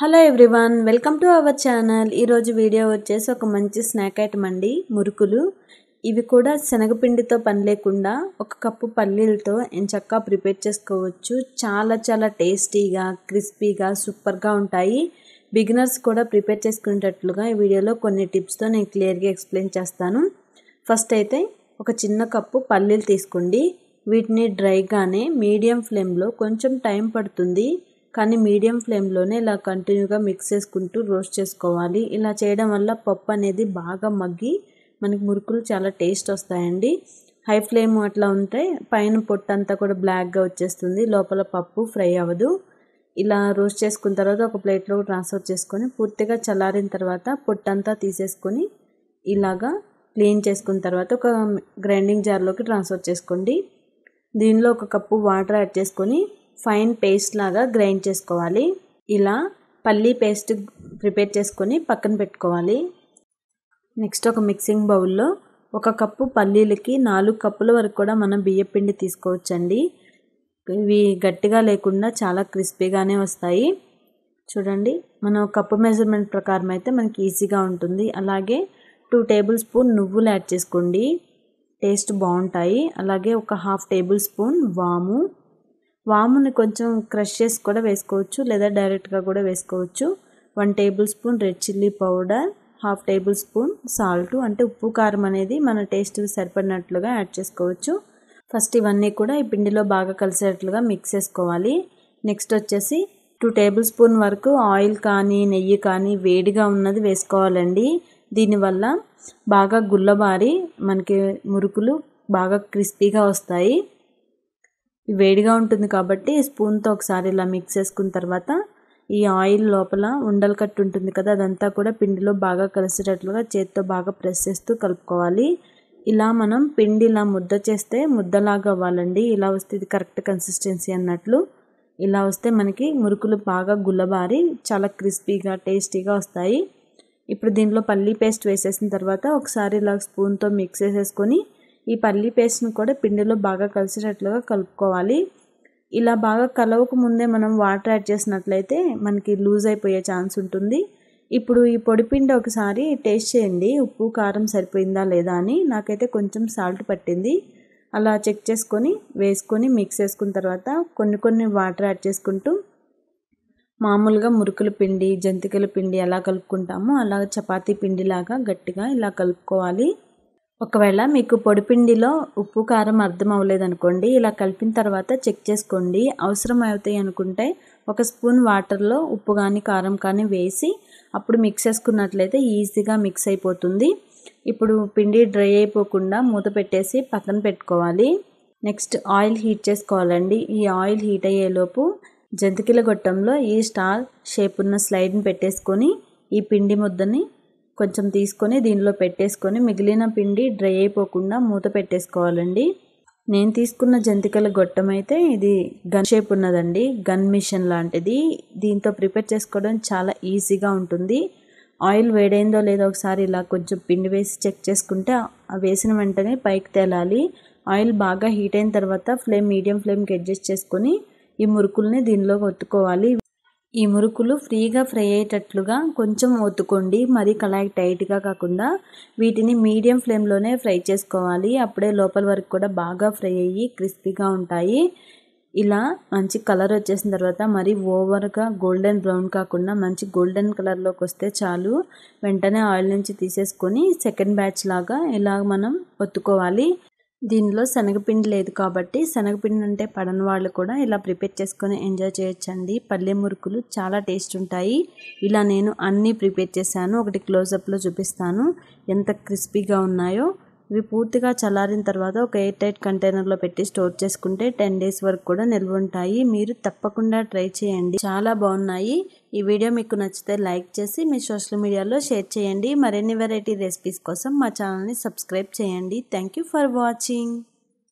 hello everyone welcome to our channel ఈరోజు video వచ్చేసి ఒక మంచి స్నాక్ ఐటమ్ అండి మురుకులు ఇవి కూడా శనగపిండితో పని లేకుండా ఒక కప్పు పల్లీలతో ఎంచక్కా ప్రిపేర్ చేసుకోవచ్చు చాలా చాలా టేస్టీగా క్రిస్పీగా సూపర్గా ఉంటాయి బిగినర్స్ కూడా ప్రిపేర్ చేసుకునేటట్లుగా ఈ వీడియోలో కొన్ని టిప్స్తో నేను క్లియర్గా ఎక్స్ప్లెయిన్ చేస్తాను ఫస్ట్ అయితే ఒక చిన్న కప్పు పల్లీలు తీసుకోండి వీటిని డ్రైగానే మీడియం ఫ్లేమ్లో కొంచెం టైం పడుతుంది కానీ మీడియం ఫ్లేమ్లోనే ఇలా కంటిన్యూగా మిక్స్ చేసుకుంటూ రోస్ట్ చేసుకోవాలి ఇలా చేయడం వల్ల పప్పు అనేది బాగా మగ్గి మనకి మురుకులు చాలా టేస్ట్ వస్తాయండి హై ఫ్లేమ్ అట్లా ఉంటే పైన పొట్టు అంతా కూడా బ్లాక్గా వచ్చేస్తుంది లోపల పప్పు ఫ్రై అవ్వదు ఇలా రోస్ట్ చేసుకున్న తర్వాత ఒక ప్లేట్లో ట్రాన్స్ఫర్ చేసుకొని పూర్తిగా చల్లారిన తర్వాత పొట్టంతా తీసేసుకొని ఇలాగా క్లీన్ చేసుకున్న తర్వాత ఒక గ్రైండింగ్ జార్లోకి ట్రాన్స్ఫర్ చేసుకోండి దీనిలో ఒక కప్పు వాటర్ యాడ్ చేసుకొని ఫైన్ పేస్ట్ లాగా గ్రైండ్ చేసుకోవాలి ఇలా పల్లీ పేస్ట్ ప్రిపేర్ చేసుకొని పక్కన పెట్టుకోవాలి నెక్స్ట్ ఒక మిక్సింగ్ బౌల్లో ఒక కప్పు పల్లీలకి నాలుగు కప్పుల వరకు కూడా మనం బియ్యం పిండి తీసుకోవచ్చండి ఇవి గట్టిగా లేకుండా చాలా క్రిస్పీగానే వస్తాయి చూడండి మనం కప్పు మెజర్మెంట్ ప్రకారం అయితే మనకి ఈజీగా ఉంటుంది అలాగే టూ టేబుల్ స్పూన్ నువ్వులు యాడ్ చేసుకోండి టేస్ట్ బాగుంటాయి అలాగే ఒక హాఫ్ టేబుల్ స్పూన్ వాము వాముని కొంచెం క్రష్ చేసి కూడా వేసుకోవచ్చు లేదా డైరెక్ట్గా కూడా వేసుకోవచ్చు one tablespoon red chilli powder half tablespoon salt అంటే ఉప్పు కారం అనేది మన టేస్ట్ సరిపడినట్లుగా యాడ్ చేసుకోవచ్చు ఫస్ట్ ఇవన్నీ కూడా ఈ పిండిలో బాగా కలిసేటట్లుగా మిక్స్ చేసుకోవాలి నెక్స్ట్ వచ్చేసి టూ టేబుల్ స్పూన్ వరకు ఆయిల్ కానీ నెయ్యి కానీ వేడిగా ఉన్నది వేసుకోవాలండి దీనివల్ల బాగా గుల్లబారి మనకి మురుకులు బాగా క్రిస్పీగా వస్తాయి వేడిగా ఉంటుంది కాబట్టి స్పూన్తో ఒకసారి ఇలా మిక్స్ చేసుకున్న తర్వాత ఈ ఆయిల్ లోపల ఉండలు కట్టు ఉంటుంది కదా అదంతా కూడా పిండిలో బాగా కలిసేటట్లుగా చేతితో బాగా ప్రెస్ చేస్తూ కలుపుకోవాలి ఇలా మనం పిండి ఇలా ముద్ద చేస్తే ముద్దలాగా అవ్వాలండి ఇలా వస్తే ఇది కరెక్ట్ కన్సిస్టెన్సీ అన్నట్లు ఇలా వస్తే మనకి మురుకులు బాగా గుల్లబారి చాలా క్రిస్పీగా టేస్టీగా వస్తాయి ఇప్పుడు దీంట్లో పల్లీ పేస్ట్ వేసేసిన తర్వాత ఒకసారి ఇలా స్పూన్తో మిక్స్ చేసేసుకొని ఈ పల్లి పేస్ట్ని కూడా పిండిలో బాగా కలిసేటట్లుగా కలుపుకోవాలి ఇలా బాగా కలవక ముందే మనం వాటర్ యాడ్ చేసినట్లయితే మనకి లూజ్ అయిపోయే ఛాన్స్ ఉంటుంది ఇప్పుడు ఈ పొడిపిండి ఒకసారి టేస్ట్ చేయండి ఉప్పు కారం సరిపోయిందా లేదా అని నాకైతే కొంచెం సాల్ట్ పట్టింది అలా చెక్ చేసుకొని వేసుకొని మిక్స్ చేసుకున్న తర్వాత కొన్ని కొన్ని వాటర్ యాడ్ చేసుకుంటూ మామూలుగా మురుకుల పిండి జంతికల పిండి ఎలా కలుపుకుంటామో అలా చపాతీ పిండిలాగా గట్టిగా ఇలా కలుపుకోవాలి ఒకవేళ మీకు పొడిపిండిలో ఉప్పు కారం అర్థం అవ్వలేదనుకోండి ఇలా కలిపిన తర్వాత చెక్ చేసుకోండి అవసరం అవుతాయి అనుకుంటే ఒక స్పూన్ వాటర్లో ఉప్పు కానీ కారం కానీ వేసి అప్పుడు మిక్స్ చేసుకున్నట్లయితే ఈజీగా మిక్స్ అయిపోతుంది ఇప్పుడు పిండి డ్రై అయిపోకుండా మూత పెట్టేసి పక్కన పెట్టుకోవాలి నెక్స్ట్ ఆయిల్ హీట్ చేసుకోవాలండి ఈ ఆయిల్ హీట్ అయ్యేలోపు జంతికల గొట్టంలో ఈ స్టార్ షేప్ ఉన్న స్లైడ్ని పెట్టేసుకొని ఈ పిండి ముద్దని కొంచెం తీసుకొని దీనిలో పెట్టేసుకొని మిగిలిన పిండి డ్రై అయిపోకుండా మూత పెట్టేసుకోవాలండి నేను తీసుకున్న జంతికల గొట్టం అయితే ఇది గన్ షేప్ ఉన్నదండి గన్ మిషన్ లాంటిది దీంతో ప్రిపేర్ చేసుకోవడం చాలా ఈజీగా ఉంటుంది ఆయిల్ వేడైందో లేదో ఒకసారి ఇలా కొంచెం పిండి వేసి చెక్ చేసుకుంటే వేసిన వెంటనే పైకి తేలాలి ఆయిల్ బాగా హీట్ అయిన తర్వాత ఫ్లేమ్ మీడియం ఫ్లేమ్కి అడ్జస్ట్ చేసుకొని ఈ మురుకుల్ని దీనిలో ఒత్తుకోవాలి ఈ మురుకులు ఫ్రీగా ఫ్రై అయ్యేటట్లుగా కొంచెం ఒత్తుకోండి మరీ కళాయి టైట్గా కాకుండా వీటిని మీడియం ఫ్లేమ్లోనే ఫ్రై చేసుకోవాలి అప్పుడే లోపల వరకు కూడా బాగా ఫ్రై అయ్యి క్రిస్పీగా ఉంటాయి ఇలా మంచి కలర్ వచ్చేసిన తర్వాత మరి ఓవర్గా గోల్డెన్ బ్రౌన్ కాకుండా మంచి గోల్డెన్ కలర్లోకి వస్తే చాలు వెంటనే ఆయిల్ నుంచి తీసేసుకొని సెకండ్ బ్యాచ్ లాగా ఇలా మనం ఒత్తుకోవాలి దీనిలో శనగపిండి లేదు కాబట్టి శనగపిండి అంటే పడని వాళ్ళు కూడా ఇలా ప్రిపేర్ చేసుకొని ఎంజాయ్ చేయొచ్చండి పల్లె మురుకులు చాలా టేస్ట్ ఉంటాయి ఇలా నేను అన్నీ ప్రిపేర్ చేశాను ఒకటి క్లోజప్లో చూపిస్తాను ఎంత క్రిస్పీగా ఉన్నాయో ఇవి పూర్తిగా చల్లారిన తర్వాత ఒక ఎయిర్ టైట్ కంటైనర్లో పెట్టి స్టోర్ చేసుకుంటే టెన్ డేస్ వరకు కూడా నిల్వ ఉంటాయి మీరు తప్పకుండా ట్రై చేయండి చాలా బాగున్నాయి ఈ వీడియో మీకు నచ్చితే లైక్ చేసి మీ సోషల్ మీడియాలో షేర్ చేయండి మరిన్ని వెరైటీ రెసిపీస్ కోసం మా ఛానల్ని సబ్స్క్రైబ్ చేయండి థ్యాంక్ ఫర్ వాచింగ్